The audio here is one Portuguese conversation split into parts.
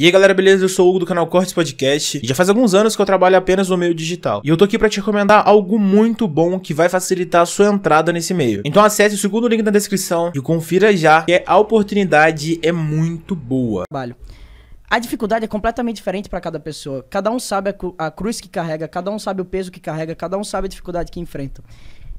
E aí galera, beleza? Eu sou o Hugo do canal Cortes Podcast e já faz alguns anos que eu trabalho apenas no meio digital. E eu tô aqui para te recomendar algo muito bom que vai facilitar a sua entrada nesse meio. Então acesse o segundo link na descrição e confira já, que a oportunidade é muito boa. Trabalho. A dificuldade é completamente diferente para cada pessoa. Cada um sabe a, cru a cruz que carrega, cada um sabe o peso que carrega, cada um sabe a dificuldade que enfrenta.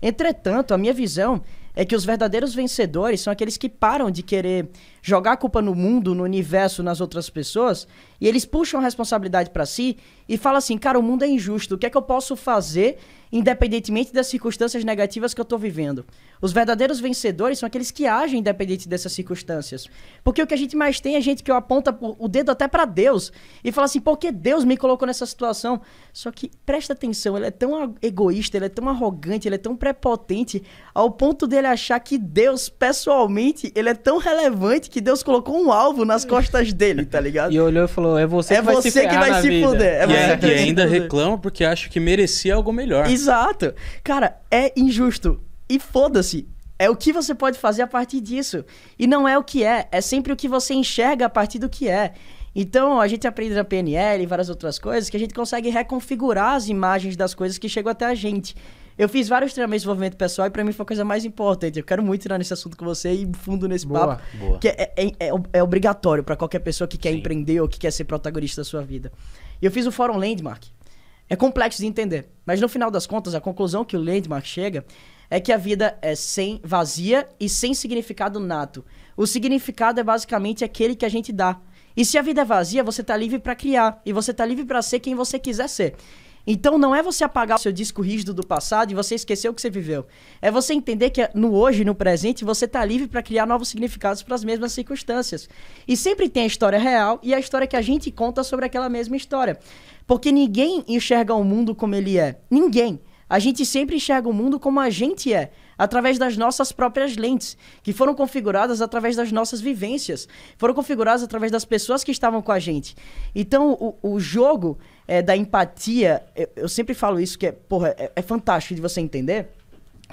Entretanto, a minha visão é que os verdadeiros vencedores são aqueles que param de querer jogar a culpa no mundo, no universo, nas outras pessoas, e eles puxam a responsabilidade para si e falam assim: cara, o mundo é injusto, o que é que eu posso fazer independentemente das circunstâncias negativas que eu estou vivendo. Os verdadeiros vencedores são aqueles que agem independente dessas circunstâncias. Porque o que a gente mais tem é gente que aponta o dedo até para Deus e fala assim: por que Deus me colocou nessa situação? Só que presta atenção, ele é tão egoísta, ele é tão arrogante, ele é tão prepotente, ao ponto dele achar que Deus, pessoalmente, ele é tão relevante que Deus colocou um alvo nas costas dele, tá ligado? e olhou e falou: é você é que é vai você se, que vai se fuder. É e, é, que, que ainda reclama porque acha que merecia algo melhor. Exato. Cara, é injusto. E foda-se. É o que você pode fazer a partir disso. E não é o que é, é sempre o que você enxerga a partir do que é. Então, a gente aprende na PNL e várias outras coisas que a gente consegue reconfigurar as imagens das coisas que chegam até a gente. Eu fiz vários treinamentos de desenvolvimento pessoal e para mim foi a coisa mais importante. Eu quero muito entrar nesse assunto com você e fundo nesse boa, papo. Boa. Que é, é, é, é, é obrigatório para qualquer pessoa que quer Sim. empreender ou que quer ser protagonista da sua vida. E Eu fiz o Fórum Landmark. É complexo de entender. Mas no final das contas, a conclusão que o Landmark chega é que a vida é sem vazia e sem significado nato. O significado é basicamente aquele que a gente dá. E se a vida é vazia, você está livre para criar e você está livre para ser quem você quiser ser. Então não é você apagar o seu disco rígido do passado e você esquecer o que você viveu. É você entender que no hoje, no presente, você está livre para criar novos significados para as mesmas circunstâncias. E sempre tem a história real e a história que a gente conta sobre aquela mesma história. Porque ninguém enxerga o mundo como ele é. Ninguém. A gente sempre enxerga o mundo como a gente é, através das nossas próprias lentes, que foram configuradas através das nossas vivências, foram configuradas através das pessoas que estavam com a gente. Então, o, o jogo é, da empatia, eu, eu, sempre falo isso, que é, porra, é, é fantástico de você entender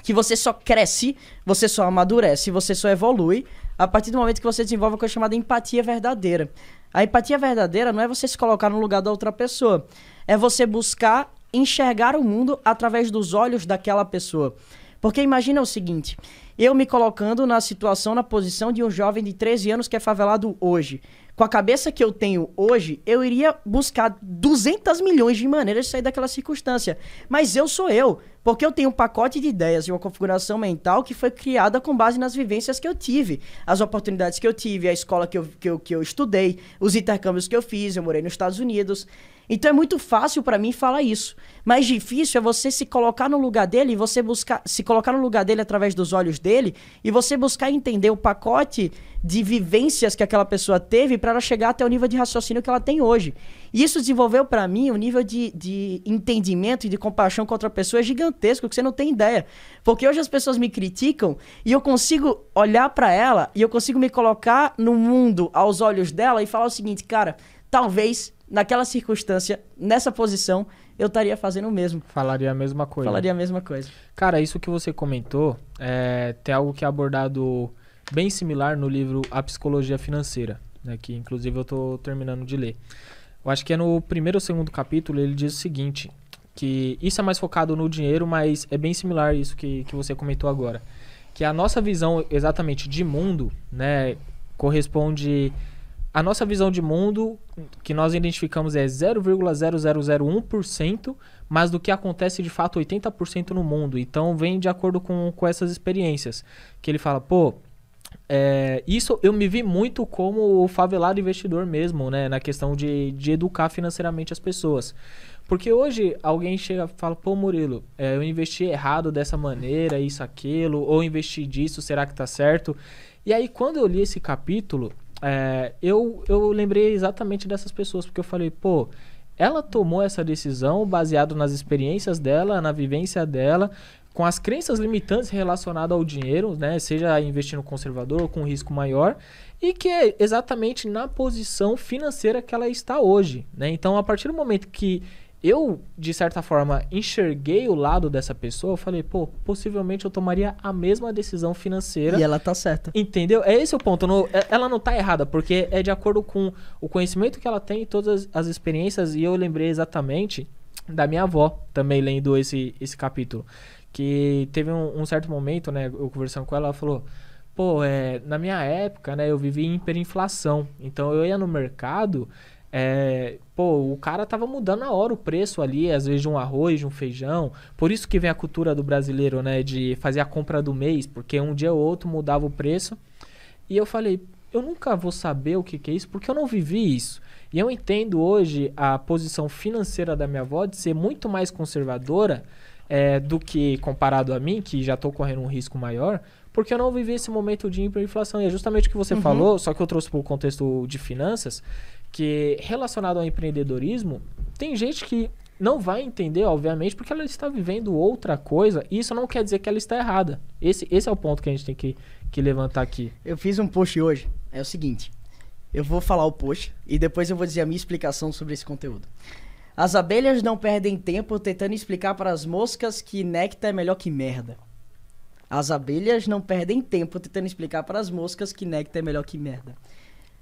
que você só cresce, você só amadurece, você só evolui a partir do momento que você desenvolve a coisa chamada empatia verdadeira. A empatia verdadeira não é você se colocar no lugar da outra pessoa, é você buscar enxergar o mundo através dos olhos daquela pessoa. Porque imagina o seguinte, eu me colocando na situação, na posição de um jovem de 13 anos que é favelado hoje com a cabeça que eu tenho hoje, eu iria buscar 200 milhões de maneiras de sair daquela circunstância. Mas eu sou eu, porque eu tenho um pacote de ideias e uma configuração mental que foi criada com base nas vivências que eu tive, as oportunidades que eu tive, a escola que eu, que eu, que eu estudei, os intercâmbios que eu fiz, eu morei nos Estados Unidos. Então é muito fácil para mim falar isso. Mais difícil é você se colocar no lugar dele e você buscar se colocar no lugar dele através dos olhos dele e você buscar entender o pacote de vivências que aquela pessoa teve para ela chegar até o nível de raciocínio que ela tem hoje. E isso desenvolveu para mim um nível de, de entendimento e de compaixão com outra pessoa gigantesco que você não tem ideia. Porque hoje as pessoas me criticam e eu consigo olhar para ela e eu consigo me colocar no mundo aos olhos dela e falar o seguinte, cara, talvez naquela circunstância, nessa posição, eu estaria fazendo o mesmo. Falaria a mesma coisa. Falaria a mesma coisa. Cara, isso que você comentou é, tem algo que é abordado bem similar no livro A Psicologia Financeira, né, que inclusive eu estou terminando de ler. Eu acho que é no primeiro ou segundo capítulo ele diz o seguinte, que isso é mais focado no dinheiro, mas é bem similar isso que, que você comentou agora. Que a nossa visão exatamente de mundo né, corresponde a nossa visão de mundo que nós identificamos é 0,0001%, mas do que acontece de fato 80% no mundo. Então vem de acordo com, com essas experiências. Que ele fala, pô, é, isso eu me vi muito como o favelado investidor mesmo, né? Na questão de, de educar financeiramente as pessoas. Porque hoje alguém chega e fala, pô Murilo, é, eu investi errado dessa maneira, isso, aquilo, ou investi disso, será que tá certo? E aí quando eu li esse capítulo, é, eu, eu lembrei exatamente dessas pessoas, porque eu falei, pô, ela tomou essa decisão baseado nas experiências dela, na vivência dela, com as crenças limitantes relacionadas ao dinheiro, né? Seja investindo conservador com risco maior, e que é exatamente na posição financeira que ela está hoje, né? Então, a partir do momento que eu, de certa forma, enxerguei o lado dessa pessoa, eu falei, pô, possivelmente eu tomaria a mesma decisão financeira. E ela tá certa. Entendeu? É esse o ponto. Não, é, ela não tá errada, porque é de acordo com o conhecimento que ela tem e todas as experiências. E eu lembrei exatamente da minha avó também lendo esse, esse capítulo. Que teve um, um certo momento, né, eu conversando com ela, ela falou pô, é, na minha época, né, eu vivi hiperinflação. Então eu ia no mercado é, pô, o cara tava mudando a hora o preço ali, às vezes de um arroz, de um feijão. Por isso que vem a cultura do brasileiro, né? De fazer a compra do mês, porque um dia ou outro mudava o preço. E eu falei, eu nunca vou saber o que, que é isso, porque eu não vivi isso. E eu entendo hoje a posição financeira da minha avó de ser muito mais conservadora é, do que comparado a mim, que já estou correndo um risco maior, porque eu não vivi esse momento de hiperinflação. E é justamente o que você uhum. falou, só que eu trouxe para o contexto de finanças, que relacionado ao empreendedorismo, tem gente que não vai entender, obviamente, porque ela está vivendo outra coisa, e isso não quer dizer que ela está errada. Esse, esse é o ponto que a gente tem que, que levantar aqui. Eu fiz um post hoje, é o seguinte, eu vou falar o post e depois eu vou dizer a minha explicação sobre esse conteúdo. As abelhas não perdem tempo tentando explicar para as moscas que néctar é melhor que merda. As abelhas não perdem tempo tentando explicar para as moscas que néctar é melhor que merda.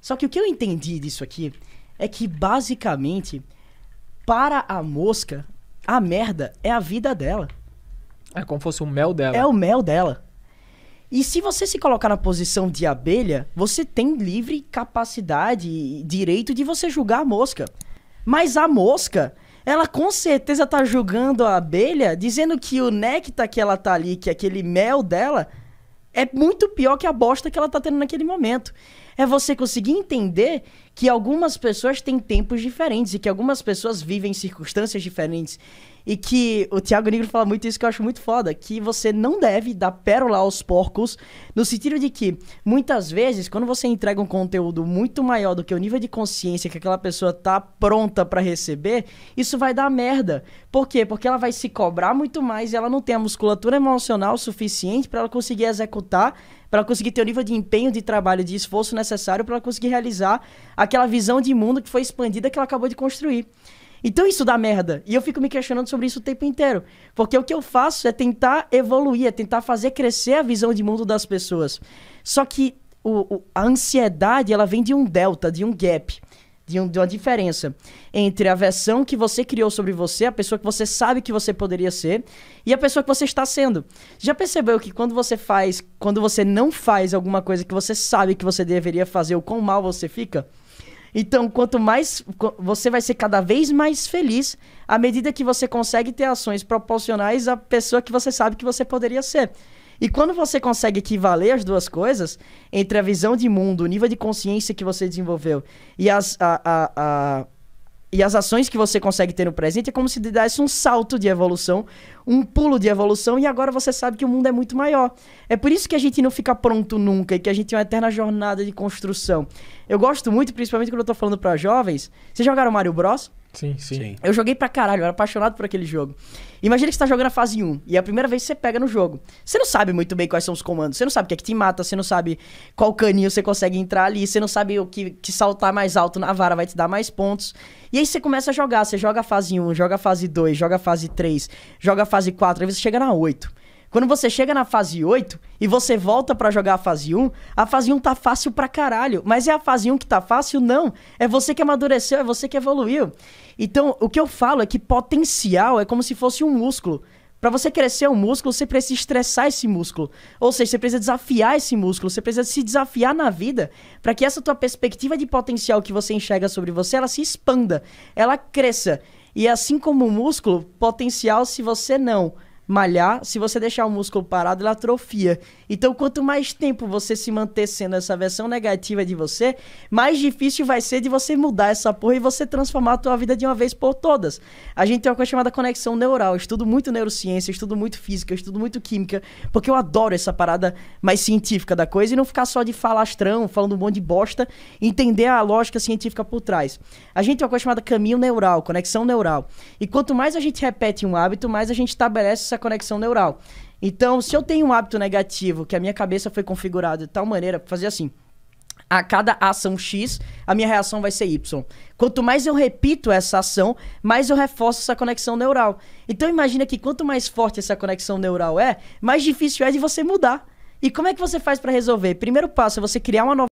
Só que o que eu entendi disso aqui é que, basicamente, para a mosca, a merda é a vida dela. É como fosse o mel dela. É o mel dela. E se você se colocar na posição de abelha, você tem livre capacidade e direito de você julgar a mosca. Mas a mosca, ela com certeza tá julgando a abelha, dizendo que o néctar que ela tá ali, que é aquele mel dela, é muito pior que a bosta que ela tá tendo naquele momento. É você conseguir entender que algumas pessoas têm tempos diferentes e que algumas pessoas vivem circunstâncias diferentes e que o Tiago Negro fala muito isso que eu acho muito foda, que você não deve dar pérola aos porcos, no sentido de que, muitas vezes, quando você entrega um conteúdo muito maior do que o nível de consciência que aquela pessoa tá pronta para receber, isso vai dar merda. Por quê? Porque ela vai se cobrar muito mais e ela não tem a musculatura emocional suficiente para ela conseguir executar para ela conseguir ter o nível de empenho, de trabalho, de esforço necessário para ela conseguir realizar aquela visão de mundo que foi expandida que ela acabou de construir. Então isso dá merda. E eu fico me questionando sobre isso o tempo inteiro. Porque o que eu faço é tentar evoluir, é tentar fazer crescer a visão de mundo das pessoas. Só que o, o, a ansiedade, ela vem de um delta, de um gap. De, um, de, uma diferença entre a versão que você criou sobre você, a pessoa que você sabe que você poderia ser, e a pessoa que você está sendo. Já percebeu que quando você faz, quando você não faz alguma coisa que você sabe que você deveria fazer, ou quão mal você fica? Então, quanto mais você vai ser cada vez mais feliz à medida que você consegue ter ações proporcionais à pessoa que você sabe que você poderia ser. E quando você consegue equivaler as duas coisas, entre a visão de mundo, o nível de consciência que você desenvolveu e as, a, a, a e as ações que você consegue ter no presente é como se desse um salto de evolução, um pulo de evolução, e agora você sabe que o mundo é muito maior. É por isso que a gente não fica pronto nunca e que a gente tem uma eterna jornada de construção. Eu gosto muito, principalmente quando eu tô falando para jovens. Vocês jogaram Mario Bros? Sim, sim, sim. Eu joguei pra caralho, eu era apaixonado por aquele jogo. Imagina que você tá jogando a fase 1 e é a primeira vez que você pega no jogo. Você não sabe muito bem quais são os comandos, você não sabe o que é que te mata, você não sabe qual caninho você consegue entrar ali, você não sabe o que, que saltar mais alto na vara vai te dar mais pontos. E aí você começa a jogar, você joga a fase 1, joga a fase 2, joga a fase 3, joga a fase 4, aí você chega na 8. Quando você chega na fase 8 e você volta para jogar a fase 1, a fase 1 tá fácil pra caralho. Mas é a fase 1 que tá fácil? Não. É você que amadureceu, é você que evoluiu. Então, o que eu falo é que potencial é como se fosse um músculo. Para você crescer um músculo, você precisa estressar esse músculo. Ou seja, você precisa desafiar esse músculo, você precisa se desafiar na vida para que essa tua perspectiva de potencial que você enxerga sobre você, ela se expanda, ela cresça. E assim como o músculo, potencial, se você não malhar, se você deixar o músculo parado, ele atrofia. Então, quanto mais tempo você se manter sendo essa versão negativa de você, mais difícil vai ser de você mudar essa porra e você transformar a tua vida de uma vez por todas. A gente tem uma coisa chamada conexão neural. Eu estudo muito neurociência, estudo muito física, estudo muito química, porque eu adoro essa parada mais científica da coisa e não ficar só de falastrão, falando um monte de bosta, entender a lógica científica por trás. A gente tem uma coisa chamada caminho neural, conexão neural. E quanto mais a gente repete um hábito, mais a gente estabelece essa essa conexão neural. Então, se eu tenho um hábito negativo, que a minha cabeça foi configurada de tal maneira para fazer assim, a cada ação X, a minha reação vai ser Y. Quanto mais eu repito essa ação, mais eu reforço essa conexão neural. Então imagina que quanto mais forte essa conexão neural é, mais difícil é de você mudar. E como é que você faz para resolver? Primeiro passo é você criar uma nova